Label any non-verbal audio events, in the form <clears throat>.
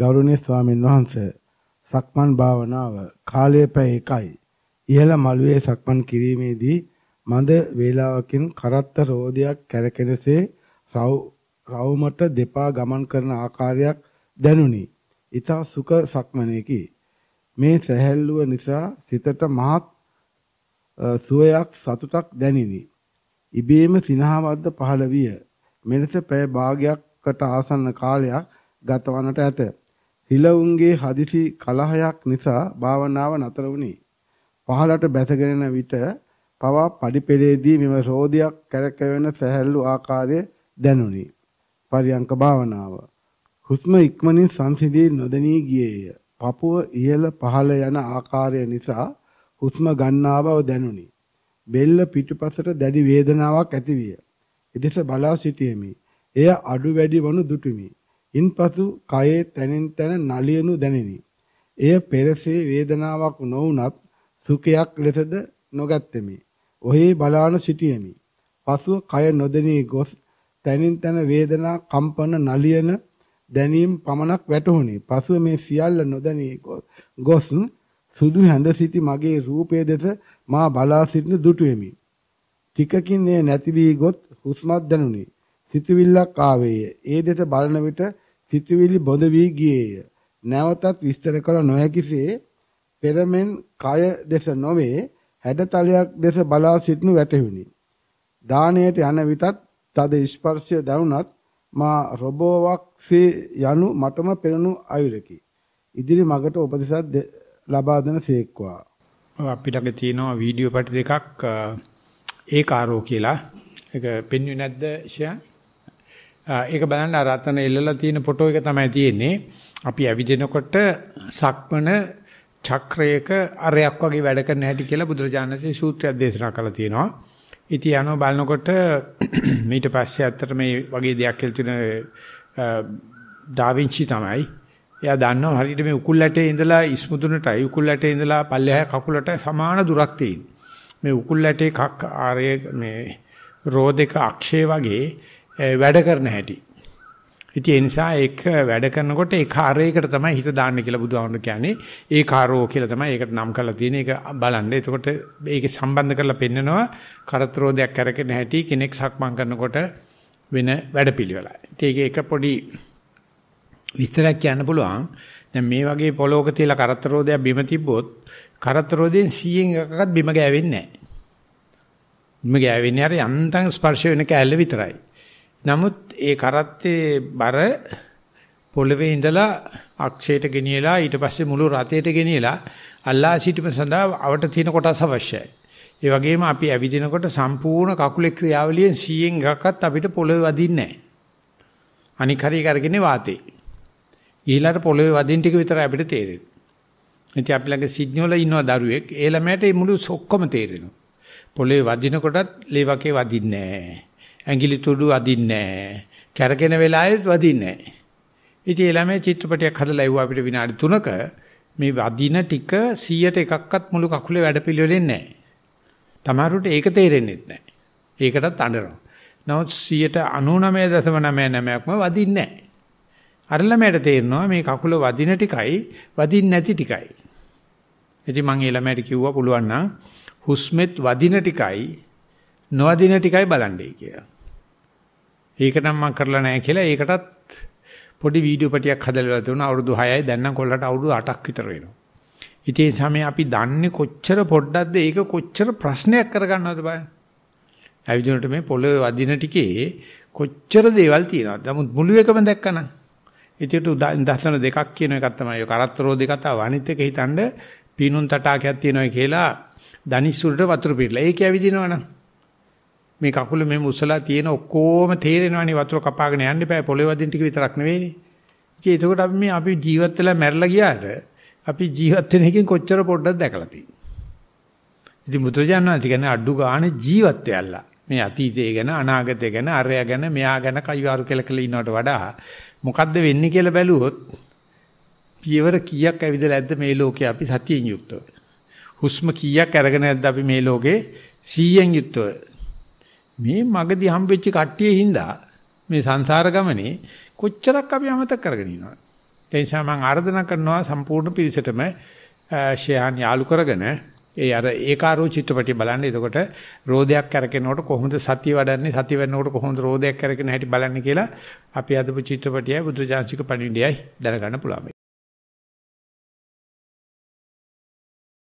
ගෞරවනීය ස්වාමීන් වහන්සේ සක්මන් භාවනාව කාලය පැය එකයි. ඉහළ මළුවේ සක්මන් කිරීමේදී මද වේලාවකින් කරත්ත රෝදයක් කැරකෙනසේ රවුමට දෙපා ගමන් කරන ආකාරයක් දැනුනි. ඊතා සුඛ සක්මනේකි. මේ සැහැල්ලුව නිසා සිතට මහත් සුවයක් සතුටක් දැනිනි. ඉබේම සිනහවද්ද පහළ විය. මෙලෙස පැය භාගයක්කට ආසන්න කාලයක් ගතවන්නට ඇත. හිලවුන්ගේ හදිසි කලහයක් නිසා භාවනාව නතර වුණි. පහළට බැසගෙන විට පවා පඩිපෙළේදී මෙම රෝධයක් කැරකෙන සැහැල්ලු ආකාරය දැනුනි. පරියංක භාවනාව. හුස්ම ඉක්මනින් සංසිඳී නොදැනී ගියේය. පපුව ඉහළ පහළ යන ආකාරය නිසා හුස්ම ගන්නා බව දැනුනි. බෙල්ල පිටුපසට දැඩි වේදනාවක් ඇතිවිය. එදෙස බලා සිටියෙමි. එය අඩු වැඩි වනු දුටුමි. ඉන්පසු කයේ තැනින් තැන නලියනු දැනිනි. එය පෙරසේ වේදනාවක් නොවුනත් සුඛයක් ලෙසද නොගැත්තෙමි. ඔහේ බලාන සිටියෙමි. පසුව කය නොදෙනී ගොස් තැනින් තැන වේදනා කම්පන නලියන දැනීම් පමණක් වැටහුණි. පසුව මේ සියල්ල නොදැනී ගොස් සුදු හැඳ සිටි මගේ රූපය දෙස මා බලා සිටින දුටුවෙමි. ටිකකින් එය නැති වී ගොත් හුස්මත් දැනුනි. සිතුවිල්ලක් ආවේය. ඒ දෙස බලන විට සිතුවිලි බොඳ වී ගියේය. නැවතත් විස්තර කළ නොහැකිසේ පෙරමෙන් කය දෙස නොවේ හැඩතලයක් දෙස බලා සිටනු වැටහුණි. දාණයට යන විටත් තද ස්පර්ශය දැනුණත් මා රොබෝවක්සේ යනු මටම පෙනුණු අයුරකි. ඉදිරි මගට උපදෙසක් ලබා දෙන සේක්වා. අපිට ළඟ තියෙනවා වීඩියෝ පැටි දෙකක් ඒකාරෝ කියලා. ඒක පෙන්වුවේ නැද්ද ෂයන්? ඒක බලන්න අර අතන එල්ලලා තියෙන ෆොටෝ එක තමයි තියෙන්නේ. අපි ඇවිදිනකොට සක්මන චක්‍රයක අරයක් වගේ වැඩ කරන හැටි කියලා බුදුරජාණන්සේ සූත්‍රයක් දේශනා කළා තියෙනවා. ඉතින් යනවා බලනකොට <clears throat> ඊට පස්සේ ඇත්තට මේ වගේ දෙයක් කියලා තියෙන ඩාවින්චි තමයි. එයා දන්නවා හරියට මේ උකුල් ඇටේ ඉඳලා ඉස්මුදුනටයි උකුල් ඇටේ ඉඳලා පල්ලෙහා කකුලට සමාන දුරක් තියෙනවා. මේ උකුල් ඇටේ කක් ආරයේ මේ රෝ දෙක අක්ෂේ වගේ වැඩ කරන හැටි. ඉතින් ඒ නිසා ඒක වැඩ කරනකොට ඒ කාර්යයකට තමයි හිත දාන්න කියලා බුදුහාමුදුරු කියන්නේ. ඒ කාර්යෝ කියලා තමයි ඒකට නම් කරලා තියෙන්නේ. ඒක බලන්න. එතකොට ඒක සම්බන්ධ කරලා පෙන්නනවා කරතරෝදයක් කරගෙන හැටි කෙනෙක් සක්මන් කරනකොට වෙන වැඩපිළිවෙල. ඉතින් ඒක පොඩි විස්තරයක් කියන්න පුළුවන්. දැන් මේ වගේ පොලෝක තියලා කරතරෝදයක් බිම තිබ්බොත් කරතරෝදයෙන් 100න් එකකවත් බිම ගෑවෙන්නේ නැහැ. බිම ගෑවෙන්නේ අර යන්තම් ස්පර්ශ වෙන කැලේ විතරයි. නමුත් ඒ කරත්තේ බර පොළවේ ඉඳලා අක්ෂයට ගෙනියලා ඊට පස්සේ මුළු රතයට ගෙනියලා අල්ලා සිටීම සඳහා අවට තියෙන කොටස් අවශ්‍යයි. ඒ වගේම අපි ඇවිදිනකොට සම්පූර්ණ කකුලේ ක්‍රියාවලියෙන් 100න් එකක්වත් අපිට පොළවේ වදින්නේ නැහැ. අනික් හරිය කරගන්නේ වාතේ. ඊළාට පොළවේ වදින් ටික විතරයි අපිට තේරෙන්නේ. ඉතින් අපි ළඟ සිඩ්නි වල ඉන්න දරුවෙක් ඒ ළමයට මේ මුළු ඔක්කොම තේරෙනවා. පොළවේ වදිනකොටත් ලේ වගේ වදින්නේ නැහැ. ඇඟිලි තුඩු අදින්නේ නැහැ. කැරගෙන වෙලාවෙත් වදින්නේ නැහැ. ඉතින් ඒ ළමයි චිත්‍රපටයක් හදලා ඇව්වා අපිට විනාඩි 3ක මේ වදින ටික 100ට එකක්වත් මුළු කකුලේ වැඩපිළිවෙලෙන් නැහැ. තමාරුට ඒක තේරෙන්නේ නැහැ. ඒකටත් අඬනවා. නමුත් 99.999ක්ම වදින්නේ නැහැ. අර ළමයට තේරෙනවා මේ කකුල වදින ටිකයි වදින්නේ නැති ටිකයි. ඉතින් මම ඒ ළමයට කිව්වා පුළුවන් නම් හුස්මෙත් වදින ටිකයි නොවදින ටිකයි බලන්නේ කියලා. ඒක නම් මම කරලා නැහැ කියලා ඒකටත් පොඩි වීඩියෝ පටියක් හදලා දුන්නා අවුරුදු 6යි දැන් නම් කොල්ලට අවුරුදු 8ක් විතර වෙනවා. ඉතින් සමේ අපි දන්නේ කොච්චර පොඩ්ඩක්ද ඒක කොච්චර ප්‍රශ්නයක් කරගන්නවද බලන්න. ඇවිදිනකොට මේ පොළොවේ වදින ටිකේ කොච්චර දේවල් තියෙනවද? නමුත් මුළු එකම දැක්කනම් ඉතින් දසන දෙකක් කියන එකක් තමයි ඔය කරත්තරෝදේ කතාව අනිත් එක හිතනද පීනුම් තටාකයක් තියෙනවා කියලා දනිස්සුරට වතුර පිරලා ඒක ඇවිදිනවනම් මේ කකුල මෙහෙම උස්සලා තියෙන ඔක්කොම තේරෙනවනේ වතුර කපාගෙන යන්න එපා පොළේ වදින්න ටික විතරක් නෙවෙයිනේ. ඉතින් එතකොට අපි මේ අපි ජීවත් වෙලා මැරලා ගියාට අපි ජීවත් වෙන එකෙන් කොච්චර පොඩ්ඩක් දැකලා තියෙන්නේ. ඉතින් මුතුරාජානනා කියන්නේ අඩු ගානේ ජීවත් වෙලා මේ අතීතය ගැන අනාගතය ගැන අරය ගැන මෙයා ගැන කයිවාරු කියලා කියලා ඉන්නවට වඩා මොකද්ද වෙන්නේ කියලා බැලුවොත් පියවර කීයක් ඇවිදලා ඇද්ද මේ ලෝකේ අපි සතියෙන් යුක්තව. හුස්ම කීයක් අරගෙන ඇද්ද අපි මේ ලෝකේ 100න් යුක්තව. මේ මගදී හම්බෙච්ච කට්ටියේ හින්දා මේ සංසාර ගමනේ කොච්චරක් අපි අමතක කරගෙන ඉනවද? ඒ නිසා මම ආර්දනා කරනවා සම්පූර්ණ පිරිසටම ෂයාන් යාලු කරගෙන ඒ අර ඒකාරෝ චිත්‍රපටිය බලන්න. එතකොට රෝදයක් කරකිනකොට කොහොමද සතිය වඩන්නේ? සතිය වෙනකොට කොහොමද රෝදයක් කරකින හැටි බලන්නේ කියලා අපි අදපු චිත්‍රපටියයි බුද්ධජාන්සික පණිවිඩයයි දැනගන්න පුළුවන්.